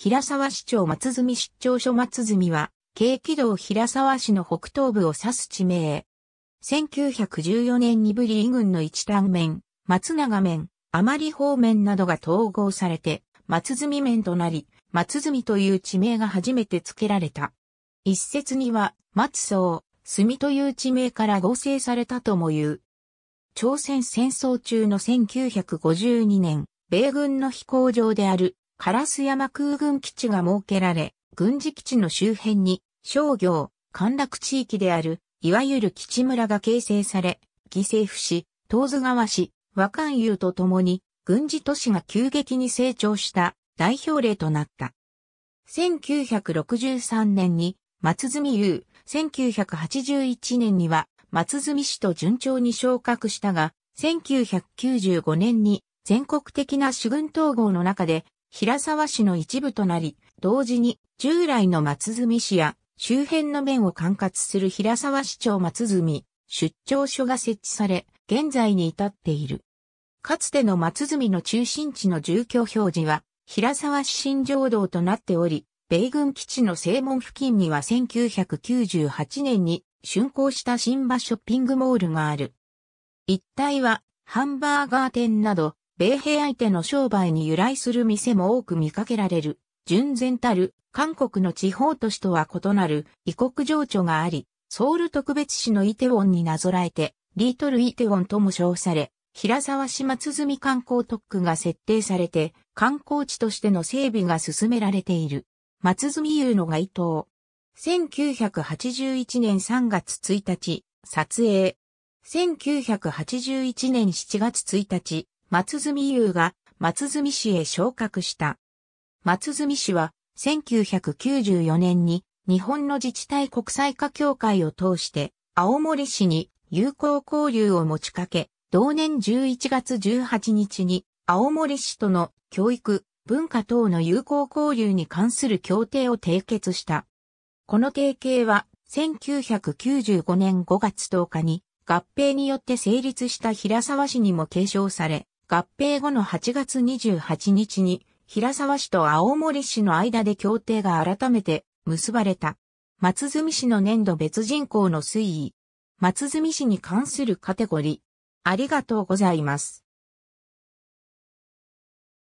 平沢市長松住市長所松住は、軽軌道平沢市の北東部を指す地名。1914年にブリー軍の一端面、松永面、余り方面などが統合されて、松住面となり、松住という地名が初めて付けられた。一説には、松荘、住という地名から合成されたとも言う。朝鮮戦争中の1952年、米軍の飛行場である烏山空軍基地が設けられ、軍事基地の周辺に商業、陥落地域である、いわゆる基地村が形成され、犠牲府市、東津川市、和漢遊と共に、軍事都市が急激に成長した代表例となった。1963年に松住優、1981年には松住市と順調に昇格したが、1995年に全国的な主軍統合の中で平沢市の一部となり、同時に従来の松住市や周辺の面を管轄する平沢市長松住出張所が設置され、現在に至っている。かつての松住の中心地の住居表示は、平沢市新城道となっており、米軍基地の正門付近には1998年に竣工した新場ショッピングモールがある。一帯はハンバーガー店など米兵相手の商売に由来する店も多く見かけられる。純然たる韓国の地方都市とは異なる異国情緒があり、ソウル特別市のイテウォンになぞらえて、リートルイテウォンとも称され、平沢島住観光特区が設定されて、観光地としての整備が進められている。松住優の街頭。1981年3月1日、撮影。1981年7月1日、松住優が松住市へ昇格した。松住市は1994年に日本の自治体国際化協会を通して青森市に友好交流を持ちかけ、同年11月18日に青森市との教育、文化等の友好交流に関する協定を締結した。この提携は1995年5月10日に合併によって成立した平沢市にも継承され、合併後の8月28日に、平沢市と青森市の間で協定が改めて結ばれた。松住市の年度別人口の推移。松住市に関するカテゴリー。ありがとうございます。